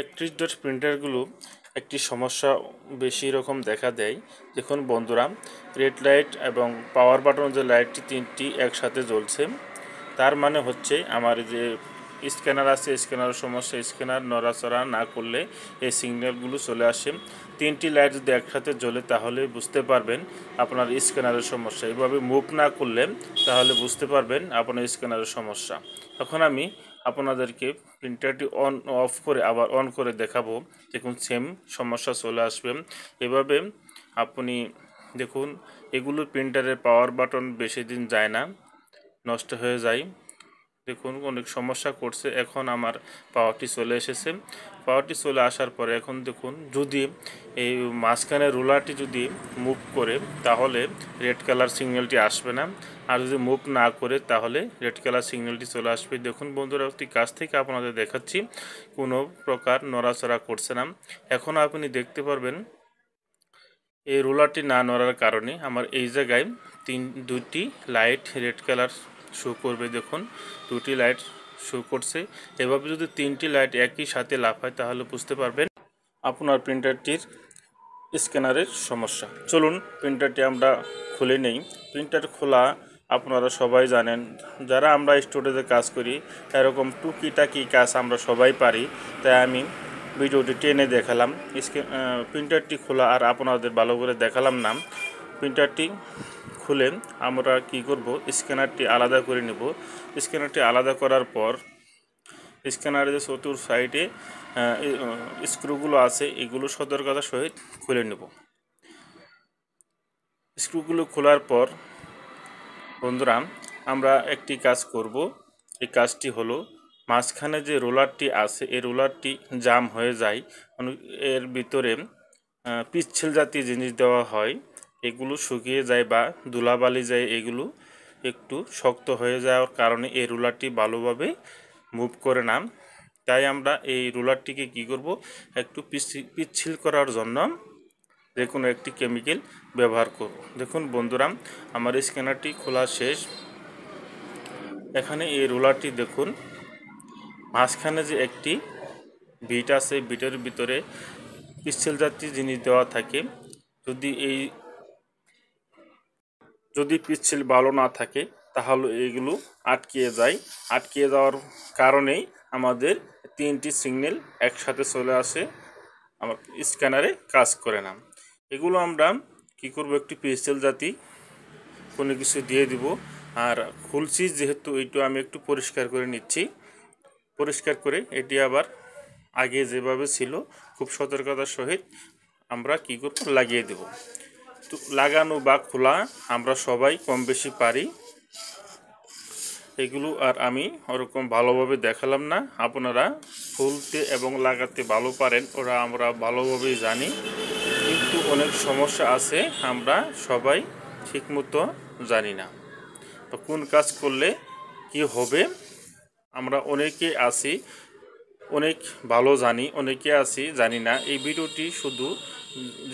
একত্রিশ ডট প্রিন্টারগুলো একটি সমস্যা বেশি রকম দেখা দেয় দেখুন বন্ধুরা রেড লাইট এবং পাওয়ার বাটন যে লাইটটি তিনটি একসাথে জ্বলছে তার মানে হচ্ছে আমার যে স্ক্যানার আছে স্ক্যানার সমস্যা স্ক্যানার নড়াচড়া না করলে এই সিগন্যালগুলো চলে আসে তিনটি লাইট যদি একসাথে জ্বলে তাহলে বুঝতে পারবেন আপনার স্ক্যানারের সমস্যা এভাবে মুভ না করলে তাহলে বুঝতে পারবেন আপনার স্ক্যানারের সমস্যা এখন আমি আপনাদেরকে প্রিন্টারটি অন অফ করে আবার অন করে দেখাবো দেখুন সেম সমস্যা চলে আসবে এভাবে আপনি দেখুন এগুলো প্রিন্টারের পাওয়ার বাটন বেশি দিন যায় না নষ্ট হয়ে যায় দেখুন অনেক সমস্যা করছে এখন আমার পাওয়ারটি চলে এসেছে পাওয়ারটি চলে আসার পরে এখন দেখুন যদি এই মাঝখানে রোলারটি যদি মুভ করে তাহলে রেড কালার সিগন্যালটি আসবে না আর যদি মুভ না করে তাহলে রেড কালার সিগন্যালটি চলে আসবে দেখুন বন্ধুরা একটি কাছ থেকে আপনাদের দেখাচ্ছি কোনো প্রকার নড়াচড়া করছে না এখন আপনি দেখতে পারবেন এই রোলারটি না নড়ার কারণে আমার এই জায়গায় তিন দুটি লাইট রেড কালার শো করবে দেখুন দুটি লাইট শো করছে এভাবে যদি তিনটি লাইট একই সাথে লাফায় তাহলে বুঝতে পারবেন আপনার প্রিন্টারটির স্ক্যানারের সমস্যা চলুন প্রিন্টারটি আমরা খুলে নেই প্রিন্টার খোলা আপনারা সবাই জানেন যারা আমরা স্টুডিওতে কাজ করি এরকম টুকিটাকি কাজ আমরা সবাই পারি তাই আমি ভিডিওটি টেনে দেখালাম প্রিন্টারটি খোলা আর আপনাদের ভালো করে দেখালাম না প্রিন্টারটি খুলে আমরা কি করব স্ক্যানারটি আলাদা করে নেব স্ক্যানারটি আলাদা করার পর স্ক্যানারের যে চতুর সাইডে স্ক্রুগুলো আছে এগুলো সতর্কতা সহিত খুলে নেব স্ক্রুগুলো খোলার পর বন্ধুরা আমরা একটি কাজ করব এই কাজটি হলো মাঝখানে যে রোলারটি আছে এই রোলারটি জাম হয়ে যায় এর ভিতরে পিচ্ছিল জাতীয় জিনিস দেওয়া হয় এগুলো শুকিয়ে যায় বা ধুলাবালি যায় এগুলো একটু শক্ত হয়ে যাওয়ার কারণে এই রুলারটি ভালোভাবে মুভ করে না তাই আমরা এই রুলারটিকে কি করব একটু পিচ্ছিল করার জন্য যে কোনো একটি কেমিক্যাল ব্যবহার করব দেখুন বন্ধুরা আমার স্ক্যানারটি খোলা শেষ এখানে এই রুলারটি দেখুন মাঝখানে যে একটি বিট আছে বিটের ভিতরে পিচ্ছিল জাতীয় জিনিস দেওয়া থাকে যদি এই যদি পিচ্ছিল ভালো না থাকে তাহলে এগুলো আটকিয়ে যায় আটকিয়ে যাওয়ার কারণেই আমাদের তিনটি সিগন্যাল একসাথে চলে আসে আমার স্ক্যানারে কাজ করে না এগুলো আমরা কি করব একটি পিচ্ছিল জাতি কোনো কিছু দিয়ে দিব আর খুলছি যেহেতু এইটু আমি একটু পরিষ্কার করে নিচ্ছি পরিষ্কার করে এটি আবার আগে যেভাবে ছিল খুব সতর্কতার সহিত আমরা কী করব লাগিয়ে দেব লাগানো বা খোলা আমরা সবাই কম বেশি পারি এগুলো আর আমি ওরকম ভালোভাবে দেখালাম না আপনারা ফুলতে এবং লাগাতে ভালো পারেন ওরা আমরা ভালোভাবেই জানি কিন্তু অনেক সমস্যা আছে আমরা সবাই ঠিকমতো জানি না তো কোন কাজ করলে কি হবে আমরা অনেকে আছি অনেক ভালো জানি অনেকে আছি জানি না এই ভিডিওটি শুধু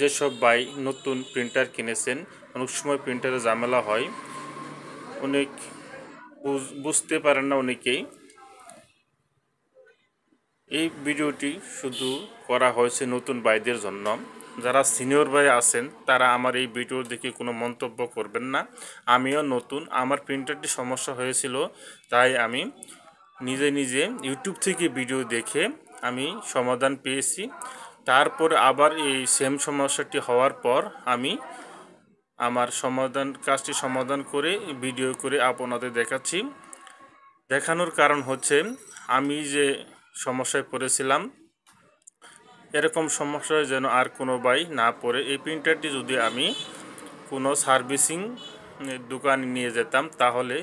যেসব ভাই নতুন প্রিন্টার কিনেছেন অনেক সময় প্রিন্টারে ঝামেলা হয় অনেক বুঝতে পারেন না অনেকেই এই ভিডিওটি শুধু করা হয়েছে নতুন ভাইদের জন্য যারা সিনিয়র ভাই আছেন তারা আমার এই ভিডিও দেখে কোনো মন্তব্য করবেন না আমিও নতুন আমার প্রিন্টারটি সমস্যা হয়েছিল তাই আমি নিজে নিজে ইউটিউব থেকে ভিডিও দেখে আমি সমাধান পেয়েছি তারপর আবার এই সেম সমস্যাটি হওয়ার পর আমি আমার সমাধান কাজটি সমাধান করে ভিডিও করে আপনাদের দেখাচ্ছি দেখানোর কারণ হচ্ছে আমি যে সমস্যায় পড়েছিলাম এরকম সমস্যায় যেন আর কোনো বাই না পড়ে এই প্রিন্টারটি যদি আমি কোনো সার্ভিসিং দোকানে নিয়ে যেতাম তাহলে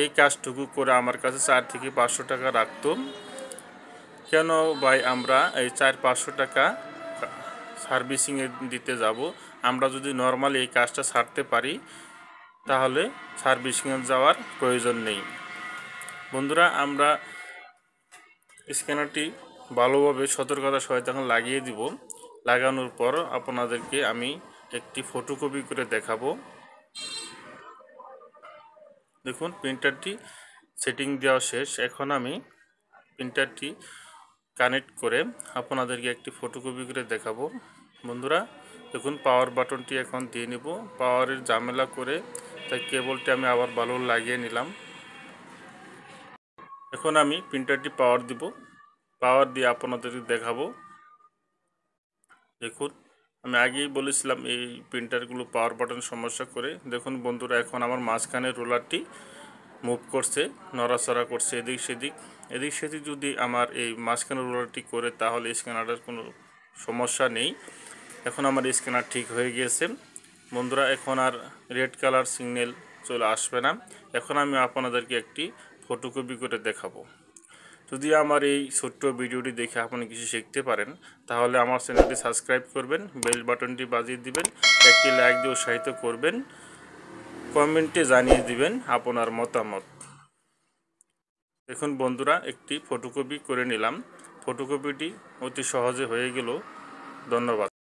এই কাজটুকু করে আমার কাছে চার থেকে পাঁচশো টাকা রাখতো কেন ভাই আমরা এই চার পাঁচশো টাকা সার্ভিসিংয়ে দিতে যাব আমরা যদি নর্মালি এই কাজটা সারতে পারি তাহলে সার্ভিসিংয়ে যাওয়ার প্রয়োজন নেই বন্ধুরা আমরা স্ক্যানারটি ভালোভাবে সতর্কতা সহায়তা এখন লাগিয়ে দিব লাগানোর পর আপনাদেরকে আমি একটি ফটোকপি করে দেখাবো দেখুন প্রিন্টারটি সেটিং দেওয়া শেষ এখন আমি প্রিন্টারটি কানেক্ট করে আপনাদেরকে একটি ফটোকপি করে দেখাবো বন্ধুরা দেখুন পাওয়ার বাটনটি এখন দিয়ে নেব পাওয়ারের ঝামেলা করে তাই কেবলটি আমি আবার ভালো লাগিয়ে নিলাম এখন আমি প্রিন্টারটি পাওয়ার দিব পাওয়ার দিয়ে আপনাদেরকে দেখাবো দেখুন আমি আগেই বলেছিলাম এই প্রিন্টারগুলো পাওয়ার বাটন সমস্যা করে দেখুন বন্ধুরা এখন আমার মাঝখানে রোলারটি মুভ করছে নড়াচড়া করছে এদিক সেদিক এদিক সেদিক যদি আমার এই মাঝখানে রোলারটি করে তাহলে স্ক্যানারের কোনো সমস্যা নেই এখন আমার স্ক্যানার ঠিক হয়ে গিয়েছে বন্ধুরা এখন আর রেড কালার সিগন্যাল চলে আসবে না এখন আমি আপনাদেরকে একটি ফটোকপি করে দেখাবো যদি আমার এই ছোট্ট ভিডিওটি দেখে আপনি কিছু শিখতে পারেন তাহলে আমার চ্যানেলটি সাবস্ক্রাইব করবেন বেল বাটনটি বাজিয়ে দিবেন একটি লাইক দিয়ে উৎসাহিত করবেন কমেন্টে জানিয়ে দিবেন আপনার মতামত দেখুন বন্ধুরা একটি ফটোকপি করে নিলাম ফটোকপিটি অতি সহজে হয়ে গেল ধন্যবাদ